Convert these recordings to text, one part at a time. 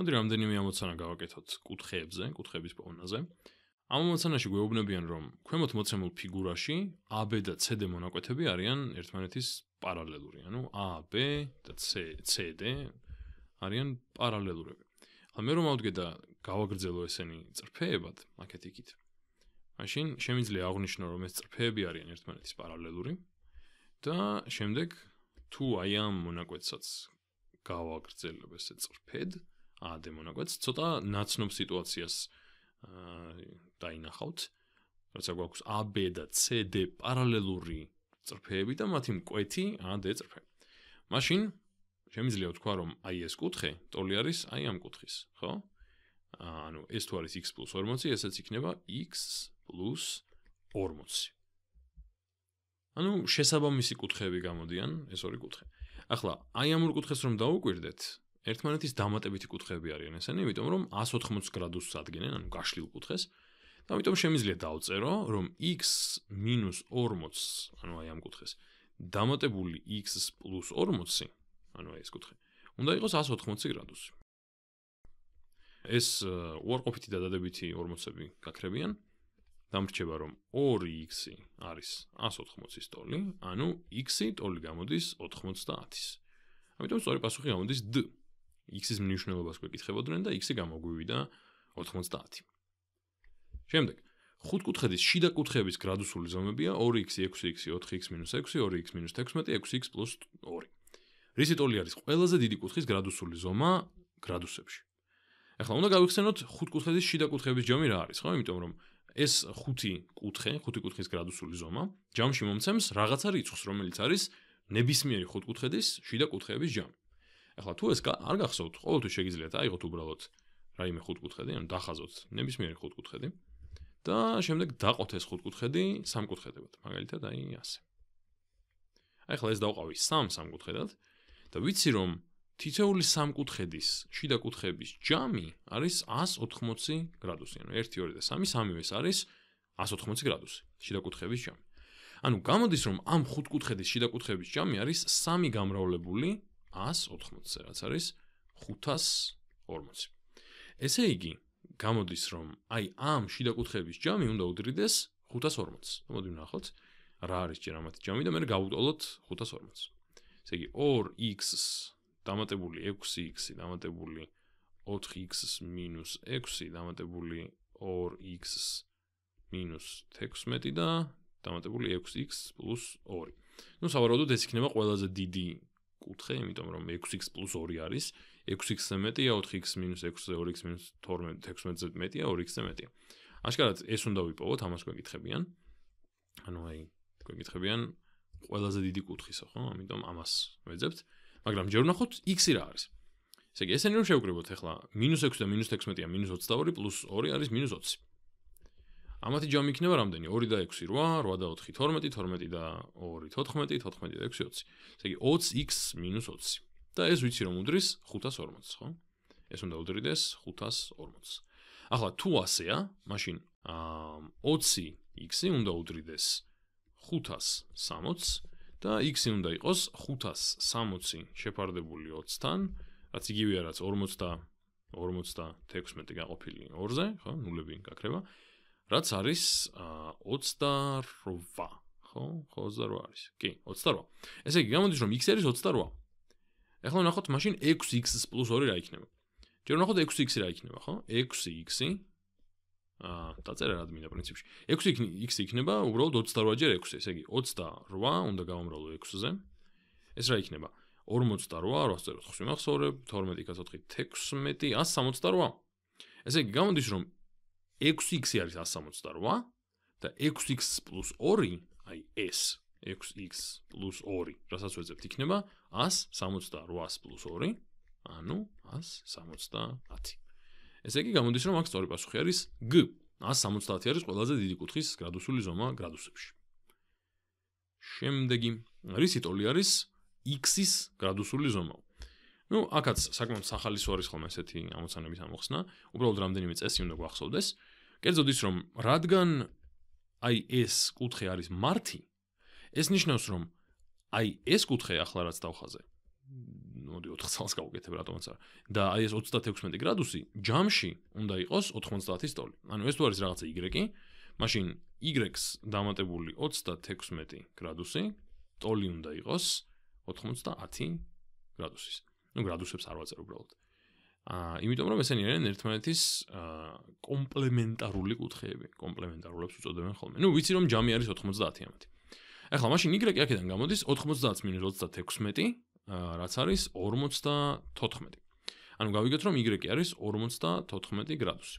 მოდი რამდენიმე ამოცანა გავაკეთოთ კუთხეებზე, კუთხების პოვნაზე. ამ ამოცანაში გვეუბნებიან, რომ ქვემოთ მოცემულ ფიგურაში AB და CD მონაკვეთები არიან ერთმანეთის პარალელური, ანუ AB და CD არიან პარალელურები. ახლა მე რომ ავდგედა გავაგრძელო ესენი წრფეებად, მაგეთიქით. მაშინ შემიძლია აღვნიშნო, რომ ეს წრფეები არიან ერთმანეთის პარალელური და შემდეგ თუ აი ამ მონაკვეთსაც გავაგრძელებ ესე წრფედ, ადე მონაკვეთს ცოტა ნაცნობ სიტუაციას აა დაინახავთ როცა გვაქვს AB და CD პარალელური წრფეები და მათი მკვეთი AD წრფე მაშინ შემიძლია ვთქვა რომ აი ეს კუთხე ტოლი არის აი ამ კუთხის ხო ანუ ეს თუ არის x + 40 ესეც იქნება x + 40 ანუ შესაბამისი კუთხეები გამოდიან ეს ორი კუთხე ახლა აი ამ ორ კუთხეს რომ დაუკვირდეთ ერთმანეთის დამატებითი კუთხეები არიან ესენი, იმიტომ რომ 180 გრადუსს ადგენენ, ანუ გაშლილ კუთხეს. და ამიტომ შემიძლია დავწერო, რომ x 40, ანუ აი ამ კუთხეს, დამატებული x 40, ანუ ეს კუთხე, უნდა იყოს 180 გრადუსი. ეს უარყოფითი დადებითი 40-ები გაქრებიან. დამრჩება რომ 2x არის 180-ის ტოლი, ანუ x-ი ტოლი გამოდის 90-ის. ამიტომ სწორი პასუხი გამოდის d. X-ის მნიშვნელობას გვეკითხებოდნენ და X-ი გამოგვივიდა 90. შემდეგ, ხუთკუთხედის შიდა კუთხეების გრადუსული ზომებია 2X, 6X, 4X-6, 2X-16, 6X+2. რის ეტოლი არის ყველაზე დიდი კუთხის გრადუსული ზომა გრადუსებში? ახლა უნდა გავიხსენოთ ხუთკუთხედის შიდა კუთხეების ჯამი რა არის, ხო? იმიტომ რომ ეს ხუთი კუთხე, ხუთი კუთხის გრადუსული ზომა, ჯამში მომცემს რაღაცა რიცხვს, რომელიც არის ნებისმიერი ხუთკუთხედის შიდა კუთხეების ჯამი. ახლა თუ ეს არ გახსოვთ, ყოველთვის შეგიძლიათ აიღოთ უბრალოდ რაიმე ხუთკუთხედი, ან დახაზოთ ნებისმიერი ხუთკუთხედი და შემდეგ დაყოთ ეს ხუთკუთხედი სამკუთხედებად, მაგალითად აი ასე. ახლა ეს დავყავი სამ სამკუთხედად და ვიცი რომ თითეული სამკუთხედის შიდა კუთხეების ჯამი არის 180 გრადუსი, ანუ 1 2 და 3 სამივე არის 180 გრადუსი შიდა კუთხეების ჯამი. ანუ გამოდის რომ ამ ხუთკუთხედის შიდა კუთხეების ჯამი არის სამი გამრავლებული 180-ზე რაც არის 540. ესე იგი, გამოდის რომ აი ამ შიდა კუთხეების ჯამი უნდა უდრიდეს 540. მოდი ვნახოთ, რა არის ჯერამათი ჯამი და მე გავუტოლოთ 540. ესე იგი 2x-ს დამატებული 6x-ი დამატებული 4x-ს მინუს 6-ი დამატებული 2x-ს მინუს 16 და დამატებული 6x+2. ну, саваро вот это იქნება ყველაზე დიდი კუთხე, იმიტომ რომ 6x + 2 არის, 6x მეტია 4x - 6x 2x - 12 16z მეტია 2x მეტია. აშკარად ეს უნდა ვიპოვოთ, ამას გვეკითხებიან. ანუ აი, გვეკითხებიან ყველაზე დიდი კუთხისო, ხო? ამიტომ ამას ვეძებთ. მაგრამ ჯერ ვნახოთ x-ი რა არის. ესე იგი, ესენი რომ შევკრიბოთ ახლა -6 და -16-ია -22, +2 არის -20. ამათი ჯამი იქნება რამდენი 2 და 6 8 8 და 4 12 12 და 2 14 14 და 6 20 ესე იგი 20x 20 და ეს ვიცი რომ უდრის 540 ხო ეს უნდა უდრიდეს 540 ახლა თუ ასეა მაშინ 20x-ი უნდა უდრიდეს 560 და x-ი უნდა იყოს 560 შეფარდებული 20-თან რაც იგივეა რაც 40 და 56 გაყოფილი 2-ზე ხო ნულები გაქრება რაც არის 28 ხო ხო 28 არის კი 28 ესე იგი გამოდის რომ x არის 28 ეხლა ნახოთ მაშინ 6x 2 რა იქნება ჯერ ნახოთ 6x რა იქნება ხო 6x აა დაწერა რა მინდა პრინციპში 6x x იქნება უბრალოდ 28 ჯერ 6 ესე იგი 28 უნდა გავამრავლო 6-ზე ეს რა იქნება 48 რა ვწერ 4 მახსოვრებ 12 4 16 168 ესე იგი გამოდის რომ 6x არის 168 და 6x 2, აი s, 6x 2, რასაც ვეძებთ, იქნება 168 2, ანუ 170. ესე იგი, გამოდის რომ აქ სწორი პასუხი არის g. 170 არის ყველაზე დიდი კუთხის გრადუსული ზომა გრადუსებში. შემდეგი, რისი ტოლი არის x-ის გრადუსული ზომა. ну, акац, საკმაოდ сахалисо არის ხოლმე ესეთი ამოცანების ამოხსნა. უბრალოდ რამდენიმე წესი უნდა გვახსოვდეს. კერძოდ ის რომ რადგან აი ეს კუთხე არის მართი ეს ნიშნავს რომ აი ეს კუთხე ახლა რაც დავხაზე მოდი 4 წელს გავუკეთებ რატომაც არა და აი ეს 36 გრადუსი ჯამში უნდა იყოს 90-ის ტოლი ანუ ეს თუ არის რაღაცა y-ი მაშინ y-ს დამატებული 36 გრადუსი ტოლი უნდა იყოს 90 გრადუსის ნუ გრადუსებს არ ვაწერ უბრალოდ 36 ა იმიტომ რომ ესენი არიან ერთმანეთის ა კომპლემენტარული კუთხეები, კომპლემენტარულებს უწოდებენ ხოლმე. ნუ ვიცი რომ ჯამი არის 90 ამათი. ახლა მაშინ Y აქედან გამოდის 90 მინუს 36, ა რაც არის 54. ანუ გავიგეთ რომ Y არის 54 გრადუსი.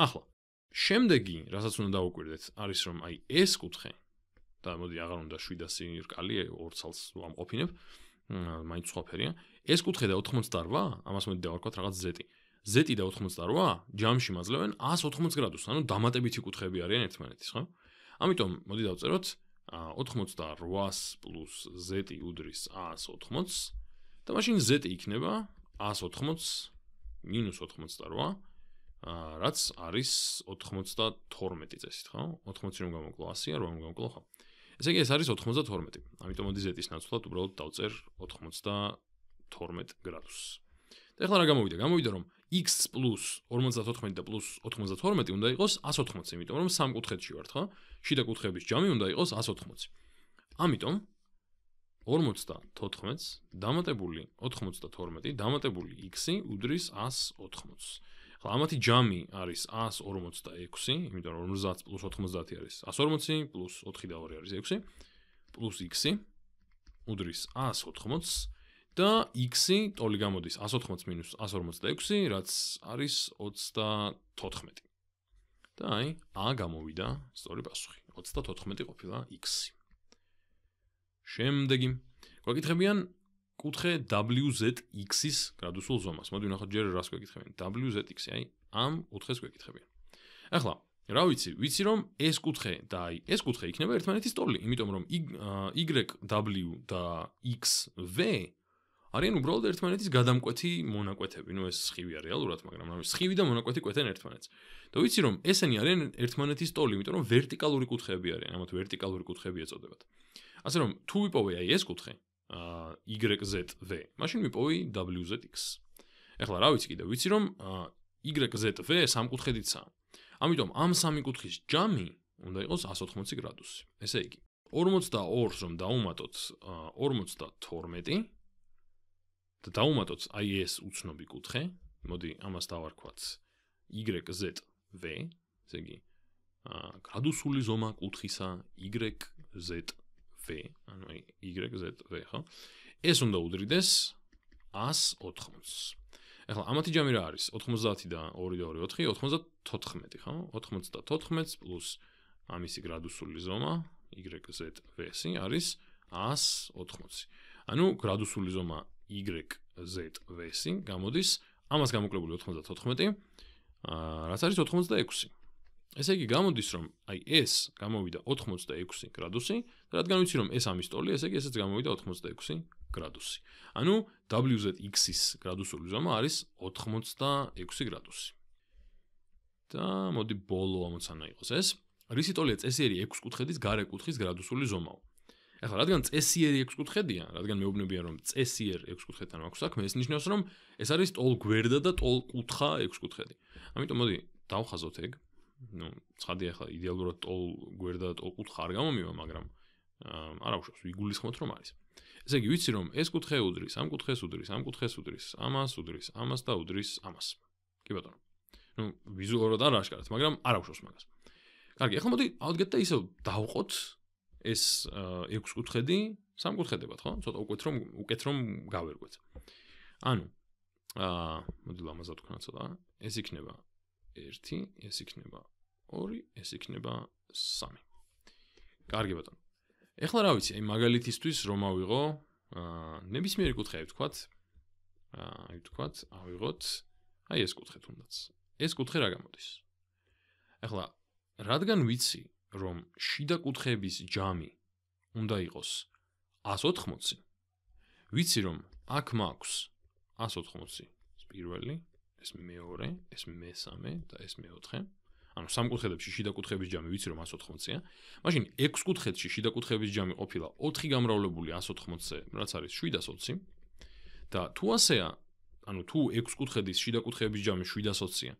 ახლა შემდეგი, რასაც უნდა დაუკვირდეთ, არის რომ აი ეს კუთხე და მოდი აღარ უნდა 700 კალი 2 ცალს ვამყოფინებ. მაინც სხვა ფერია. ეს კუთხე და 88 ამას მოდი დავარქვათ რაღაც ზეტი ზეტი და 88 ჯამში მაძლევენ 180 გრადუსს ანუ დამატებითი კუთხეები არიან ერთმანეთის ხო ამიტომ მოდი დავწეროთ 88-ს პლუს ზეტი უდრის 180-ს და მაშინ ზეტი იქნება 180-ს მინუს 88 აა რაც არის 92 წესით ხო 80-ში რომ გამოკლო 100-ია რომ გამოკლო ხო ესე იგი ეს არის 92 ამიტომ მოდი ზეტის ნაცვლად უბრალოდ დავწერ 12 გრადუსს. და ახლა რა გამოვიდა? გამოვიდა რომ x+ 54 და +92 უნდა იყოს 180, იმიტომ რომ სამ კუთხეში ვართ, ხო? შიდა კუთხეების ჯამი უნდა იყოს 180. ამიტომ 54-ს დამატებული 92, დამატებული x-ი უდრის 180-ს. ხო, ამათი ჯამი არის 146, იმიტომ რომ 50 90 არის 140, 4 და 2 არის 6, + x-ი უდრის 180-ს. და x-ი ტოლი გამოდის 180-146, რაც არის 34. და აი, a გამოვიდა, სწორი პასუხი. 34 ყოფილა x-ი. შემდეგი. გვაკითხებიან კუთხე wzx-ის გრადუსულ ზომას. მოდი ვნახოთ ჯერ რას გვაკითხებიან. wzx-ი, აი, ამ კუთხეს გვაკითხებიან. ახლა რა ვიცი, ვიცი რომ ეს კუთხე და აი ეს კუთხე იქნება ერთმანეთის ტოლი, იმიტომ რომ y w და x v არიან უბრალოდ ერთმანეთის გადამკვეთი მონაკვეთები. ნუ ეს სხივი არის რეალურად, მაგრამ ამ სხივი და მონაკვეთი კვეთენ ერთმანეთს. და ვიცი რომ ესენი არიან ერთმანეთის ტოლი, იმიტომ რომ ვერტიკალური კუთხეები არიან, ამათ ვერტიკალური კუთხეები ეწოდებათ. ასე რომ თუ ვიპოვე აი ეს კუთხე, აა YZV, მაშინ ვიპოვე WZX. ეხლა რა ვიცი კიდე, ვიცი რომ YZV სამკუთხედიცაა. ამიტომ ამ სამი კუთხის ჯამი უნდა იყოს 180 გრადუსი. ესე იგი 42-ს რომ დავუმატოთ 52 და დავუმატოთ აი ეს უცნობი კუთხე. მოდი ამას დავარქვათ YZV, ესე იგი ა გრადუსული ზომა კუთხისა YZV, ანუ YZV, ხო? ეს უნდა უდრიდეს 180-ს. ახლა ამათი ჯამი რა არის? 90 და 224, 94, ხო? 94-ს პლუს ამისი გრადუსული ზომა YZV-ი არის 180. ანუ გრადუსული ზომა YZ Vesin გამოდის ამას გამოკლებული 94 აა რაც არის 86 ესე იგი გამოდის რომ აი ეს გამოვიდა 86 გრადუსი და რადგან ვიცი რომ ეს ამის ტოლი ესე იგი ესეც გამოვიდა 86 გრადუსი ანუ WZ X-ის გრადუსული ზომა არის 86 გრადუსი და მოდი ბოლო ამოცანა იყოს ეს რისი ტოლია წესიერი 6 კუთხედის გარე კუთხის გრადუსული ზომაა ახლა რადგან წესიერი 6-5-ხედია, რადგან მეუბნებიან რომ წესიერ 6-5-თან აქვს საქმე, ეს ნიშნავს რომ ეს არის ტოლ გვერდა და ტოლ კუთხა 6-5-ხედი. ამიტომ მოდი დავხაზოთ ეგ. ნუ ცხადია ახლა იდეალურად ტოლ გვერდა და ტოლ კუთხა არ გამომივა, მაგრამ არა უშავს, ვიგულისხმოთ რომ არის. ესე იგი, ვიცი რომ ეს კუთხე უდრის, ამ კუთხეს უდრის, ამ კუთხეს უდრის, ამას უდრის, ამას და უდრის ამას. კი ბატონო. ну визуально да рашкарат, მაგრამ არავშავს მაგას. კარგი, ახლა მოდი ავდგეთ და ისევ დავყოთ ეს 6 კუთხედი სამკუთხედებად ხო? ცოტა უკეთ რომ უკეთ რომ გავერგოთ. ანუ აა მოდი ლამაზად თქვა ცოტა. ეს იქნება 1, ეს იქნება 2, ეს იქნება 3. კარგი ბატონო. ეხლა რა ვიცი, აი მაგალითისთვის რომ ავიღო აა ნებისმიერი კუთხე ვთქვათ. აა ვთქვათ, ავიღოთ აი ეს კუთხე თუნდაც. ეს კუთხე რა გამოდის? ეხლა რადგან ვიცი რომ შიდა კუთხეების ჯამი უნდა იყოს 180. ვიცი რომ აქ მაქვს 180 პირველი, ეს მეორე, ეს მესამე და ეს მეოთხე. ანუ სამ კუთხეებში შიდა კუთხეების ჯამი ვიცი რომ 180-ია. მაშინ ექვს კუთხეში შიდა კუთხეების ჯამი ყოფილა 4 გამრავლებული 180-ზე, რაც არის 720. და თუ ასეა, ანუ თუ ექვს კუთხედის შიდა კუთხეების ჯამი 720-ია,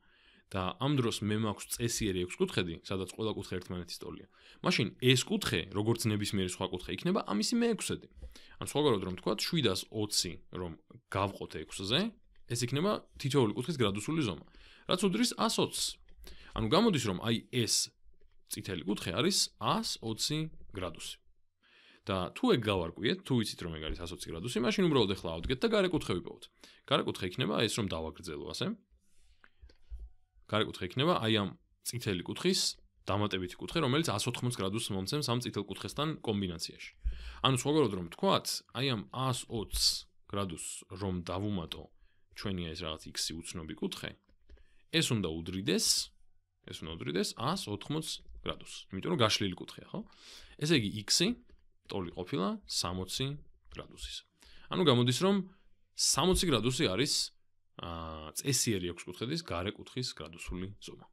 და ამ დროს მე მაქვს წესიერი 6 კუთხედი, სადაც ყველა კუთხე ერთმანეთის ტოლია. მაშინ ეს კუთხე, როგორც ნებისმიერი სხვა კუთხე იქნება, ამისი მე-6-ი. ან სხვაგვაროდ რომ თქვათ, 720 რომ გავყოთ 6-ზე, ეს იქნება თითოეული კუთხის გრადუსული ზომა, რაც უდრის 120-ს. ანუ გამოდის რომ აი ეს წითელი კუთხე არის 120 გრადუსი. და თუ ეგ გავარკვიეთ, თუ ვიცით რომ ეგ არის 120 გრადუსი, მაშინ უბრალოდ ეხლა ავდგეთ და გარე კუთხე ვიპოვოთ. გარე კუთხე იქნება ეს რომ დავაგრძელო ასე. გარკვეთხი იქნება აი ამ წითელი კუთხის დამატებითი კუთხე, რომელიც 180 გრადუსს მომცემს ამ წითელ კუთხესთან კომბინაციაში. ანუ სხვაგვაროდ რომ თქვათ, აი ამ 120 გრადუსს რომ დავუმატო ჩვენი ეს რაღაც x-ი უცნობი კუთხე, ეს უნდა უდრიდეს ეს უნდა უდრიდეს 180 გრადუსს, იმიტომ რომ გაშლილი კუთხეა, ხო? ესე იგი x-ი ტოლი ყოფილა 60 გრადუსის. ანუ გამოდის რომ 60 გრადუსი არის აა წესიერი 6 კუთხედის გარე კუთხის გრადუსული ზომა.